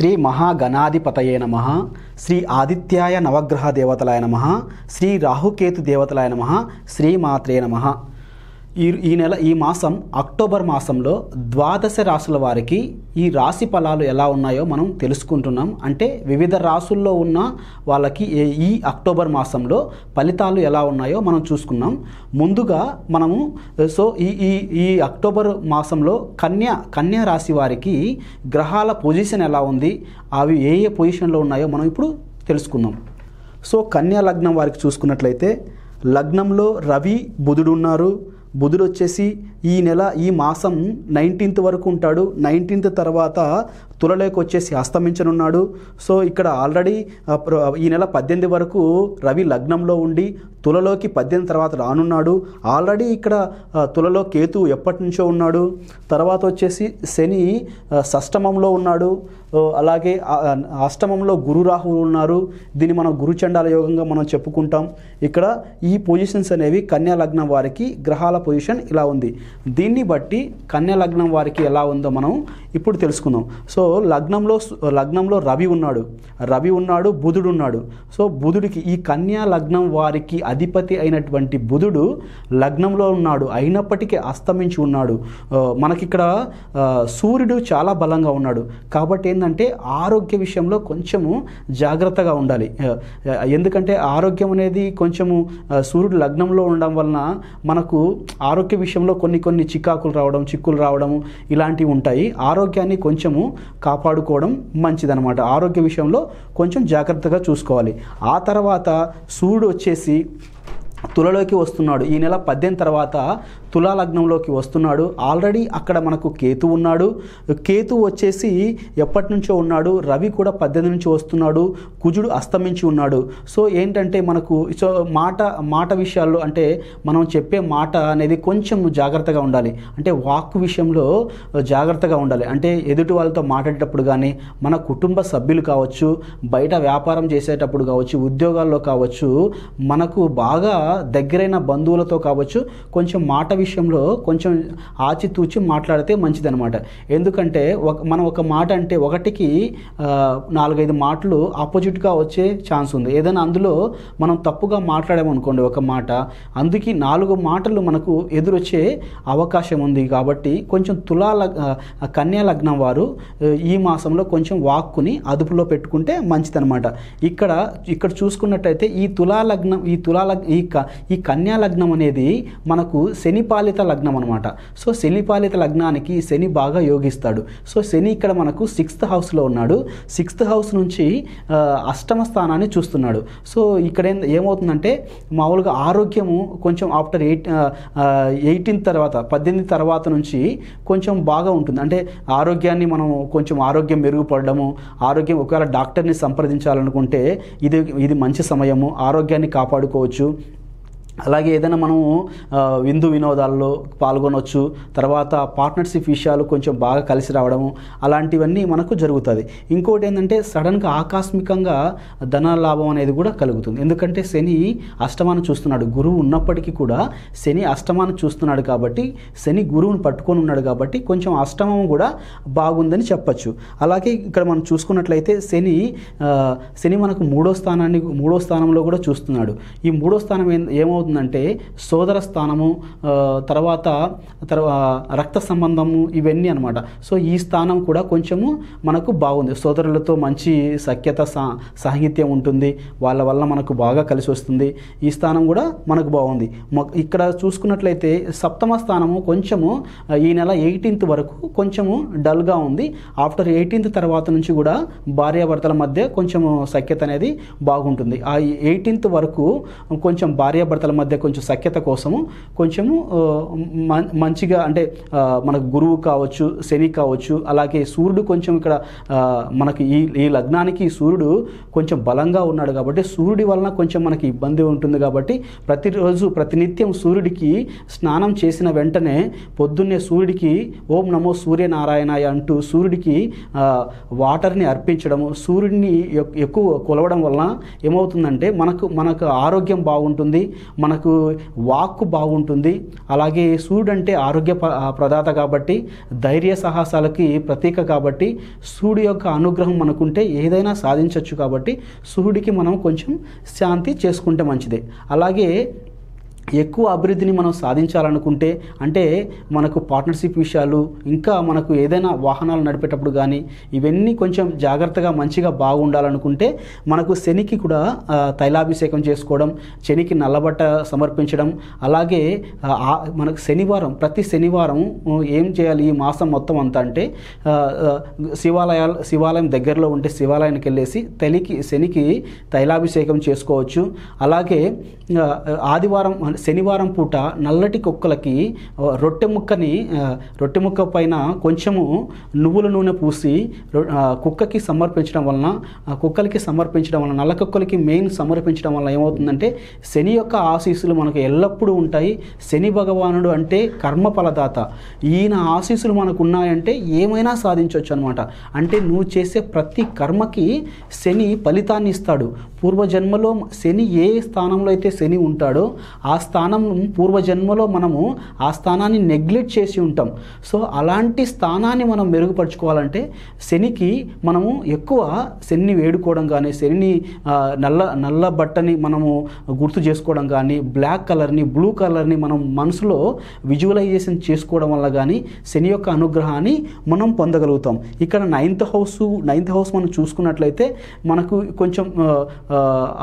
శ్రీ మహాగణాధిపతయే నమ శ్రీ ఆదిత్యాయ నవగ్రహ దేవతలాయ నమ శ్రీ రాహుకేతు దేవతలాయ నమ శ్రీమాత్రే నమ ఈ ఈ నెల ఈ మాసం అక్టోబర్ మాసంలో ద్వాదశ రాసుల వారికి ఈ రాశి ఫలాలు ఎలా ఉన్నాయో మనం తెలుసుకుంటున్నాం అంటే వివిధ రాసుల్లో ఉన్న వాళ్ళకి ఈ అక్టోబర్ మాసంలో ఫలితాలు ఎలా ఉన్నాయో మనం చూసుకున్నాం ముందుగా మనము సో ఈ ఈ ఈ అక్టోబర్ మాసంలో కన్య కన్యా రాశి వారికి గ్రహాల పొజిషన్ ఎలా ఉంది అవి ఏ ఏ పొజిషన్లో ఉన్నాయో మనం ఇప్పుడు తెలుసుకుందాం సో కన్యా లగ్నం వారికి చూసుకున్నట్లయితే లగ్నంలో రవి బుధుడు ఉన్నారు బుధుడు వచ్చేసి ఈ నెల ఈ మాసం నైన్టీన్త్ వరకు ఉంటాడు నైన్టీన్త్ తర్వాత తులలోకొచ్చేసి వచ్చేసి అస్తమించనున్నాడు సో ఇక్కడ ఆల్రెడీ ఈ నెల పద్దెనిమిది వరకు రవి లగ్నంలో ఉండి తులలోకి పద్దెనిమిది తర్వాత రానున్నాడు ఆల్రెడీ ఇక్కడ తులలో కేతు ఎప్పటి నుంచో ఉన్నాడు తర్వాత వచ్చేసి శని షష్టమంలో ఉన్నాడు అలాగే అష్టమంలో గురు రాహువులు ఉన్నారు దీన్ని మనం గురుచండాల యోగంగా మనం చెప్పుకుంటాం ఇక్కడ ఈ పొజిషన్స్ అనేవి కన్యా లగ్నం వారికి గ్రహాల పొజిషన్ ఇలా ఉంది దీన్ని బట్టి కన్యా లగ్నం వారికి ఎలా ఉందో మనం ఇప్పుడు తెలుసుకుందాం సో సో లగ్నంలో లగ్నంలో రవి ఉన్నాడు రవి ఉన్నాడు బుధుడు ఉన్నాడు సో బుధుడికి ఈ కన్యా లగ్నం వారికి అధిపతి అయినటువంటి బుధుడు లగ్నంలో ఉన్నాడు అయినప్పటికీ అస్తమించి ఉన్నాడు మనకిక్కడ సూర్యుడు చాలా బలంగా ఉన్నాడు కాబట్టి ఏంటంటే ఆరోగ్య విషయంలో కొంచెము జాగ్రత్తగా ఉండాలి ఎందుకంటే ఆరోగ్యం అనేది కొంచెము సూర్యుడు లగ్నంలో ఉండడం వలన మనకు ఆరోగ్య విషయంలో కొన్ని కొన్ని చికాకులు రావడం చిక్కులు రావడం ఇలాంటివి ఉంటాయి ఆరోగ్యాన్ని కొంచెము కాపాడుకోవడం మంచిదనమాట ఆరోగ్య విషయంలో కొంచెం జాగ్రత్తగా చూసుకోవాలి ఆ తర్వాత సూర్యుడు వచ్చేసి తులలోకి వస్తున్నాడు ఈ నెల పద్దెనిమిది తర్వాత తులా లగ్నంలోకి వస్తున్నాడు ఆల్రెడీ అక్కడ మనకు కేతు ఉన్నాడు కేతు వచ్చేసి ఎప్పటి నుంచో ఉన్నాడు రవి కూడా పద్దెనిమిది నుంచి వస్తున్నాడు కుజుడు అస్తమించి ఉన్నాడు సో ఏంటంటే మనకు సో మాట మాట విషయాల్లో అంటే మనం చెప్పే మాట అనేది కొంచెం జాగ్రత్తగా ఉండాలి అంటే వాక్ విషయంలో జాగ్రత్తగా ఉండాలి అంటే ఎదుటి వాళ్ళతో మాట్లాడేటప్పుడు కానీ మన కుటుంబ సభ్యులు కావచ్చు బయట వ్యాపారం చేసేటప్పుడు కావచ్చు ఉద్యోగాల్లో కావచ్చు మనకు బాగా దగ్గరైన బంధువులతో కావచ్చు కొంచెం మాట విషయంలో కొంచెం ఆచితూచి మాట్లాడితే అనమాట ఎందుకంటే ఒక మనం ఒక మాట అంటే ఒకటికి నాలుగైదు మాటలు ఆపోజిట్గా వచ్చే ఛాన్స్ ఉంది ఏదైనా అందులో మనం తప్పుగా మాట్లాడామనుకోండి ఒక మాట అందుకే నాలుగు మాటలు మనకు ఎదురొచ్చే అవకాశం ఉంది కాబట్టి కొంచెం తులా కన్యా లగ్నం వారు ఈ మాసంలో కొంచెం వాక్కుని అదుపులో పెట్టుకుంటే మంచిదనమాట ఇక్కడ ఇక్కడ చూసుకున్నట్టయితే ఈ తులా లగ్నం ఈ తులాల ఈ ఈ కన్యా లగ్నం అనేది మనకు శనిపాలిత లగ్నం అనమాట సో శనిపాలిత లగ్నానికి శని బాగా యోగిస్తాడు సో శని ఇక్కడ మనకు సిక్స్త్ హౌస్లో ఉన్నాడు సిక్స్త్ హౌస్ నుంచి అష్టమ స్థానాన్ని చూస్తున్నాడు సో ఇక్కడ ఏమవుతుందంటే మామూలుగా ఆరోగ్యము కొంచెం ఆఫ్టర్ ఎయిట్ ఎయిటీన్ తర్వాత పద్దెనిమిది తర్వాత నుంచి కొంచెం బాగా ఉంటుంది అంటే ఆరోగ్యాన్ని మనం కొంచెం ఆరోగ్యం మెరుగుపడము ఆరోగ్యం ఒకవేళ డాక్టర్ని సంప్రదించాలనుకుంటే ఇది ఇది మంచి సమయము ఆరోగ్యాన్ని కాపాడుకోవచ్చు అలాగే ఏదైనా మనము విందు వినోదాల్లో పాల్గొనవచ్చు తర్వాత పార్ట్నర్షిప్ విషయాలు కొంచెం బాగా కలిసి రావడము అలాంటివన్నీ మనకు జరుగుతుంది ఇంకోటి ఏంటంటే సడన్గా ఆకస్మికంగా ధన లాభం అనేది కూడా కలుగుతుంది ఎందుకంటే శని అష్టమాన్ని చూస్తున్నాడు గురువు ఉన్నప్పటికీ కూడా శని అష్టమాన్ని చూస్తున్నాడు కాబట్టి శని గురువుని పట్టుకొని ఉన్నాడు కాబట్టి కొంచెం అష్టమం కూడా బాగుందని చెప్పచ్చు అలాగే ఇక్కడ మనం చూసుకున్నట్లయితే శని శని మనకు మూడో స్థానాన్ని మూడో స్థానంలో కూడా చూస్తున్నాడు ఈ మూడో స్థానం ఏమవుతుంది ఏమవుతుందంటే సోదర స్థానము తర్వాత తర్వా రక్త సంబంధము ఇవన్నీ అనమాట సో ఈ స్థానం కూడా కొంచెము మనకు బాగుంది సోదరులతో మంచి సఖ్యత సాహిత్యం ఉంటుంది వాళ్ళ వల్ల మనకు బాగా కలిసి వస్తుంది ఈ స్థానం కూడా మనకు బాగుంది ఇక్కడ చూసుకున్నట్లయితే సప్తమ స్థానము కొంచెము ఈ నెల ఎయిటీన్త్ వరకు కొంచెము డల్గా ఉంది ఆఫ్టర్ ఎయిటీన్త్ తర్వాత నుంచి కూడా భార్యాభర్తల మధ్య కొంచెము సఖ్యత అనేది బాగుంటుంది ఆ ఎయిటీన్త్ వరకు కొంచెం భార్యాభర్తల నేతల మధ్య కొంచెం సఖ్యత కోసము కొంచెము మంచిగా అంటే మనకు గురువు కావచ్చు శని కావచ్చు అలాగే సూర్యుడు కొంచెం ఇక్కడ మనకి ఈ ఈ లగ్నానికి సూర్యుడు కొంచెం బలంగా ఉన్నాడు కాబట్టి సూర్యుడి వలన కొంచెం మనకి ఇబ్బంది ఉంటుంది కాబట్టి ప్రతిరోజు ప్రతినిత్యం సూర్యుడికి స్నానం చేసిన వెంటనే పొద్దున్నే సూర్యుడికి ఓం నమో సూర్యనారాయణ అంటూ సూర్యుడికి వాటర్ని అర్పించడము సూర్యుడిని ఎక్కువ కొలవడం వలన ఏమవుతుందంటే మనకు మనకు ఆరోగ్యం బాగుంటుంది మనకు వాక్కు బాగుంటుంది అలాగే సూర్యుడు అంటే ఆరోగ్య ప్రదాత కాబట్టి ధైర్య సాహసాలకి ప్రతీక కాబట్టి సూర్యుడు యొక్క అనుగ్రహం మనకుంటే ఏదైనా సాధించవచ్చు కాబట్టి సూర్యుడికి మనం కొంచెం శాంతి చేసుకుంటే మంచిదే అలాగే ఎక్కువ అభివృద్ధిని మనం సాధించాలనుకుంటే అంటే మనకు పార్ట్నర్షిప్ విషయాలు ఇంకా మనకు ఏదైనా వాహనాలు నడిపేటప్పుడు కానీ ఇవన్నీ కొంచెం జాగ్రత్తగా మంచిగా బాగుండాలనుకుంటే మనకు శనికి కూడా తైలాభిషేకం చేసుకోవడం శనికి నల్లబట్ట సమర్పించడం అలాగే మనకు శనివారం ప్రతి శనివారం ఏం చేయాలి ఈ మాసం మొత్తం అంతా అంటే శివాలయాలు శివాలయం దగ్గరలో ఉంటే శివాలయానికి వెళ్ళేసి తెలికి శనికి తైలాభిషేకం చేసుకోవచ్చు అలాగే ఆదివారం శనివారం పూట నల్లటి కుక్కలకి రొట్టె ముక్కని రొట్టె ముక్క పైన కొంచెము నువ్వుల నూనె పూసి కుక్కకి సమర్పించడం వలన కుక్కలకి సమర్పించడం వలన నల్ల కుక్కలకి మెయిన్ సమర్పించడం వలన ఏమవుతుందంటే శని యొక్క ఆశీస్సులు మనకు ఎల్లప్పుడూ ఉంటాయి శని భగవానుడు అంటే కర్మ ఫలదాత ఈయన ఆశీస్సులు మనకు ఉన్నాయంటే ఏమైనా సాధించవచ్చు అనమాట అంటే నువ్వు చేసే ప్రతి కర్మకి శని ఫలితాన్ని ఇస్తాడు పూర్వజన్మలో శని ఏ స్థానంలో అయితే శని ఉంటాడో ఆ స్థానం పూర్వజన్మలో మనము ఆ స్థానాన్ని నెగ్లెక్ట్ చేసి ఉంటాం సో అలాంటి స్థానాన్ని మనం మెరుగుపరుచుకోవాలంటే శనికి మనము ఎక్కువ శనిని వేడుకోవడం కానీ శనిని నల్ల నల్ల బట్టని మనము గుర్తు చేసుకోవడం కానీ బ్లాక్ కలర్ని బ్లూ కలర్ని మనం మనసులో విజువలైజేషన్ చేసుకోవడం వల్ల కానీ శని యొక్క అనుగ్రహాన్ని మనం పొందగలుగుతాం ఇక్కడ నైన్త్ హౌస్ నైన్త్ హౌస్ మనం చూసుకున్నట్లయితే మనకు కొంచెం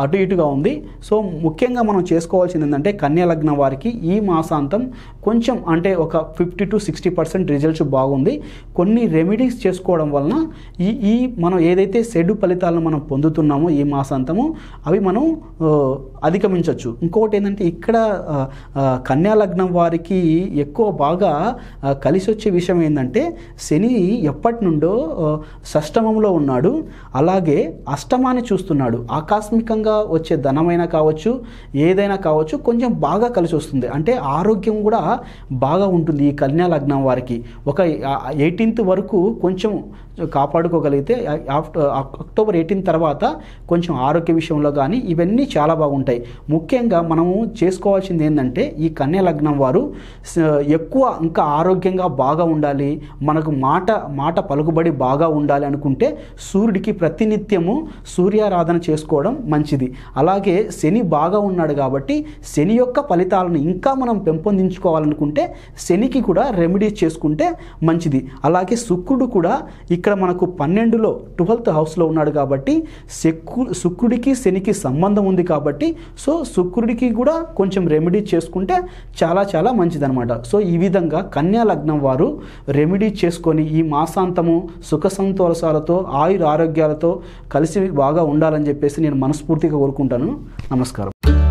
అటు ఇటుగా ఉంది సో ముఖ్యంగా మనం చేసుకోవాల్సింది ఏంటంటే కన్యలగ్నం వారికి ఈ మాసాంతం కొంచెం అంటే ఒక fifty to sixty percent results బాగుంది కొన్ని రెమెడీస్ చేసుకోవడం వలన ఈ ఈ మనం ఏదైతే సెడ్ ఫలితాలను మనం పొందుతున్నామో ఈ మాసాంతము అవి మనం అధిగమించవచ్చు ఇంకొకటి ఏంటంటే ఇక్కడ కన్యాలగ్నం వారికి ఎక్కువ బాగా కలిసి వచ్చే విషయం ఏంటంటే శని ఎప్పటి నుండో షష్టమంలో ఉన్నాడు అలాగే అష్టమాన్ని చూస్తున్నాడు ఆకస్మికంగా వచ్చే ధనమైనా కావచ్చు ఏదైనా కావచ్చు కొంచెం బాగా కలిసి వస్తుంది అంటే ఆరోగ్యం కూడా బాగా ఉంటుంది ఈ కన్యా లగ్నం వారికి ఒక ఎయిటీన్త్ వరకు కొంచెం కాపాడుకోగలిగితే ఆఫ్టర్ అక్టోబర్ ఎయిటీన్ తర్వాత కొంచెం ఆరోగ్య విషయంలో కానీ ఇవన్నీ చాలా బాగుంటాయి ముఖ్యంగా మనము చేసుకోవాల్సింది ఏంటంటే ఈ కన్యా లగ్నం వారు ఎక్కువ ఇంకా ఆరోగ్యంగా బాగా ఉండాలి మనకు మాట మాట పలుకుబడి బాగా ఉండాలి అనుకుంటే సూర్యుడికి ప్రతినిత్యము సూర్యారాధన చేసుకోవడం మంచిది అలాగే శని బాగా ఉన్నాడు కాబట్టి శని యొక్క ఫలితాలను ఇంకా మనం పెంపొందించుకోవాలనుకుంటే శనికి కూడా రెమెడీస్ చేసుకుంటే మంచిది అలాగే శుక్రుడు కూడా ఇక ఇక్కడ మనకు పన్నెండులో ట్వెల్త్ హౌస్లో ఉన్నాడు కాబట్టి శక్కు శుక్రుడికి శనికి సంబంధం ఉంది కాబట్టి సో శుక్రుడికి కూడా కొంచెం రెమెడీ చేసుకుంటే చాలా చాలా మంచిదనమాట సో ఈ విధంగా కన్యా లగ్నం వారు రెమెడీ చేసుకొని ఈ మాసాంతము సుఖ సంతోషాలతో ఆయుర ఆరోగ్యాలతో కలిసి బాగా ఉండాలని చెప్పేసి నేను మనస్ఫూర్తిగా కోరుకుంటాను నమస్కారం